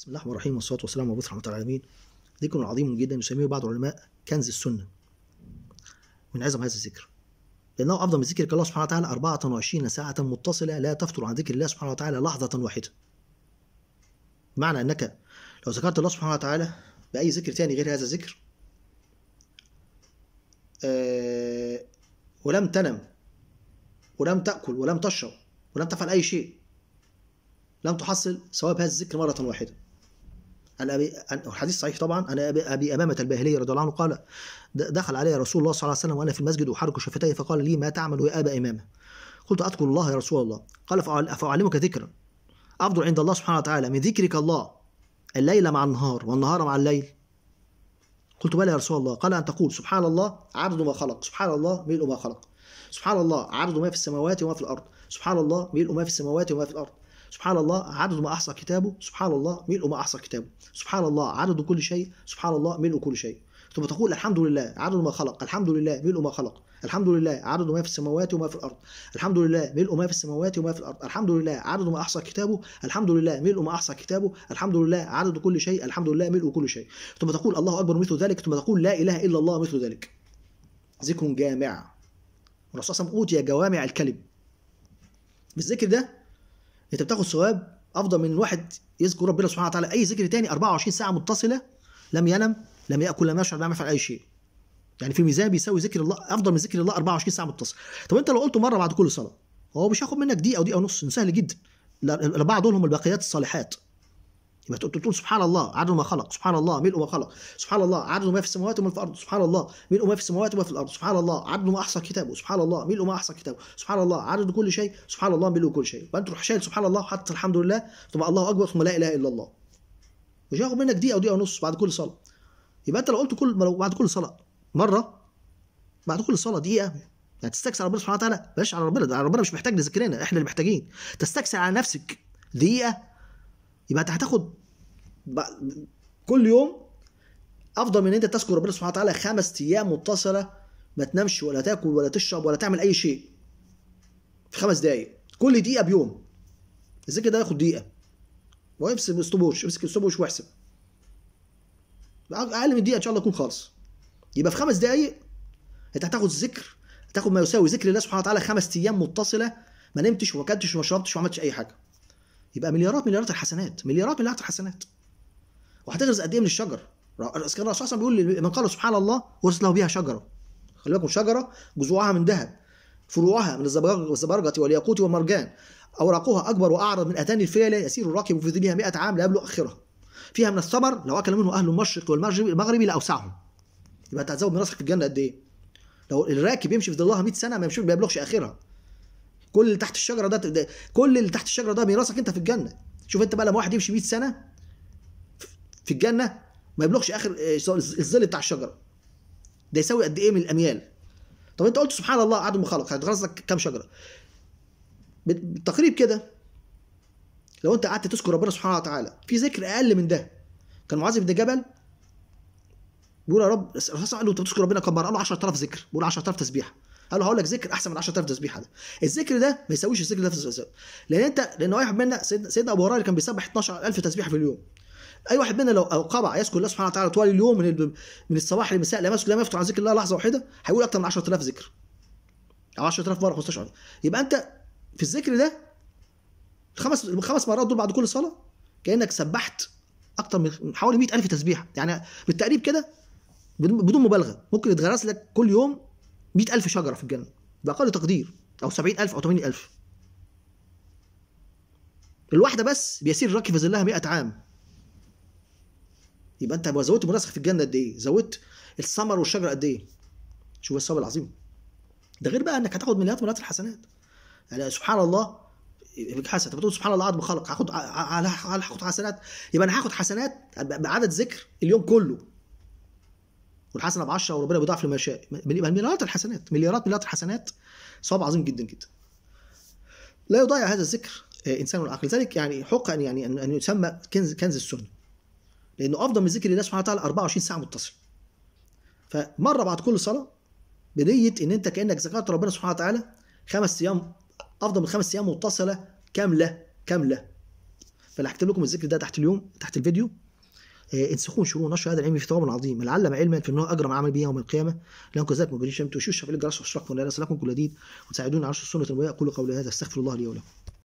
بسم الله الرحمن الرحيم والصلاه والسلام على رحمه العالمين ذكر عظيم جدا يسميه بعض العلماء كنز السنه من عظم هذا الذكر لانه افضل من ذكر الله سبحانه وتعالى 24 ساعه متصله لا تفطر عن ذكر الله سبحانه وتعالى لحظه واحده معنى انك لو ذكرت الله سبحانه وتعالى باي ذكر ثاني غير هذا الذكر أه ولم تنم ولم تاكل ولم تشرب ولم تفعل اي شيء لم تحصل ثواب هذا الذكر مره واحده عن ابي الحديث صحيح طبعا انا ابي, امامه الباهلي رضي الله عنه قال دخل علي رسول الله صلى الله عليه وسلم وانا في المسجد احرك شفتيه فقال لي ما تعمل يا ابا امامه قلت اذكر الله يا رسول الله قال فاعلمك ذكرا افضل عند الله سبحانه وتعالى من ذكرك الله الليل مع النهار والنهار مع الليل قلت بلى يا رسول الله قال ان تقول سبحان الله عبد ما خلق سبحان الله ملء ما خلق سبحان الله عدد ما في السماوات وما في الارض سبحان الله ملء ما في السماوات وما في الارض سبحان الله عدد ما أحصى كتابه سبحان الله ملء ما أحصى كتابه سبحان الله عدد كل شيء سبحان الله ملء كل شيء ثم تقول الحمد لله عدد ما خلق الحمد لله ملء ما خلق الحمد لله عدد ما في السماوات وما في الارض الحمد لله ملء ما في السماوات وما في الارض الحمد لله عدد ما احصى كتابه الحمد لله ملء ما احصى كتابه الحمد لله عدد كل شيء الحمد لله ملء كل شيء ثم تقول الله اكبر مثل ذلك ثم تقول لا اله الا الله مثل ذلك ذكر جامع الرسول صلى الله عليه وسلم اوتي جوامع الكلم بالذكر ده انت بتاخد ثواب افضل من واحد يذكر ربنا سبحانه وتعالى اي ذكر تاني 24 ساعه متصله لم ينم لم ياكل لم يشرب لم يفعل اي شيء يعني في ميزان بيساوي ذكر الله افضل من ذكر الله 24 ساعه متصل طب انت لو قلته مره بعد كل صلاه هو مش هياخد منك دقيقه او دقيقه ونص سهل جدا الاربعه دول هم الباقيات الصالحات ما تقول سبحان الله عدد ما خلق سبحان الله ملء ما خلق سبحان الله عدد ما في السماوات وما في الارض سبحان الله ملء ما في السماوات وما في الارض سبحان الله عدد ما احصى كتابه سبحان الله ملء ما احصى كتابه سبحان الله عدد كل شيء سبحان الله ملء كل شيء فانت تروح شايل سبحان الله حتى الحمد لله ثم الله اكبر ثم لا اله الا الله مش هياخد منك دقيقه ودقيقه ونص بعد كل صلاه يبقى انت لو قلت كل بعد كل صلاه مره بعد كل صلاه دقيقه يعني تستكثر على ربنا سبحانه وتعالى بلاش على ربنا على ربنا مش محتاج لذكرنا احنا اللي محتاجين تستكثر على نفسك دقيقه يبقى انت هتاخد كل يوم افضل من ان انت تذكر ربنا سبحانه وتعالى خمس ايام متصله ما تنامش ولا تاكل ولا تشرب ولا تعمل اي شيء في خمس دقائق كل دقيقه بيوم الذكر ده ياخد دقيقه وامسك السطبوش امسك السطبوش واحسب اقل من دقيقه ان شاء الله يكون خالص يبقى في خمس دقائق انت هتاخد ذكر هتاخد ما يساوي ذكر الله سبحانه وتعالى خمس ايام متصله ما نمتش وما اكلتش وما شربتش وما عملتش اي حاجه يبقى مليارات مليارات الحسنات مليارات مليارات الحسنات وهتغرس قد ايه من الشجر كان الرسول صلى بيقول من قال سبحان الله ورث له بها شجره خلي بالكم شجره جذوعها من ذهب فروعها من الزبرجة والياقوت والمرجان أوراقها أكبر وأعرض من أتان الفيلة يسير الراكب في ظلها 100 عام لا يبلغ آخرها فيها من الثمر لو أكل منه أهل المشرق والمغرب المغربي لأوسعهم يبقى أنت هتزود من في الجنة قد إيه؟ لو الراكب يمشي في ظلها 100 سنة ما يمشي ما يبلغش آخرها كل اللي تحت الشجرة ده, ده كل اللي تحت الشجرة ده ميراثك أنت في الجنة شوف أنت بقى لما واحد يمشي 100 سنة في الجنه ما يبلغش اخر آه، الظل بتاع الشجره ده يساوي قد ايه من الاميال طب انت قلت سبحان الله عدم خلق هتغرس لك كام شجره بالتقريب كده لو انت قعدت تذكر ربنا سبحانه وتعالى في ذكر اقل من ده كان معاذ بن جبل بيقول يا رب الرسول قال له انت بتذكر ربنا كم مره؟ قال له 10000 ذكر بيقول 10000 تسبيحه قال له هقول لك ذكر احسن من 10000 تسبيحه ده الذكر ده ما يساويش الذكر ده في لان انت لان واحد منا سيدنا ابو هريره كان بيسبح 12000 تسبيحه في اليوم اي واحد منا لو اوقبع يذكر الله سبحانه وتعالى طوال اليوم من من الصباح للمساء لا لم يفتر عن ذكر الله لحظه واحده هيقول اكثر من 10000 ذكر او 10000 مره مره يبقى انت في الذكر ده الخمس الخمس مرات دول بعد كل صلاه كانك سبحت اكتر من حوالي 100000 تسبيحه يعني بالتقريب كده بدون مبالغه ممكن يتغرس لك كل يوم 100000 شجره في الجنه باقل تقدير او 70000 او 80000 الواحده بس بيسير الركب في ظلها 100 عام يبقى انت زودت المناسخ في الجنه قد ايه زودت الثمر والشجر قد ايه شوف الثواب العظيم ده غير بقى انك هتاخد مليارات مليارات الحسنات يعني سبحان الله حسن طب سبحان الله عدد خلق هاخد هاخد حسنات يبقى انا هاخد حسنات بعدد ذكر اليوم كله والحسنه ب 10 وربنا بيضاعف لما يشاء مليارات الحسنات مليارات مليارات الحسنات ثواب عظيم جدا جدا لا يضيع هذا الذكر آه، انسان العقل لذلك يعني حق ان يعني ان يسمى كنز كنز السنه لانه افضل من ذكر الله سبحانه وتعالى 24 ساعه متصل فمره بعد كل صلاه بنيه ان انت كانك ذكرت ربنا سبحانه وتعالى خمس ايام افضل من خمس ايام متصله كامله كامله فانا هكتب لكم الذكر ده تحت اليوم تحت الفيديو إيه انسخوا انشروا نشر هذا العلم في ثواب عظيم لعل علما في انه اجر عمل به يوم القيامه لن كذلك مجرد شمت وشوش في الجرس واشراكم لا نسلكم كل جديد وتساعدون على السنه النبويه اقول قولي هذا استغفر الله لي ولكم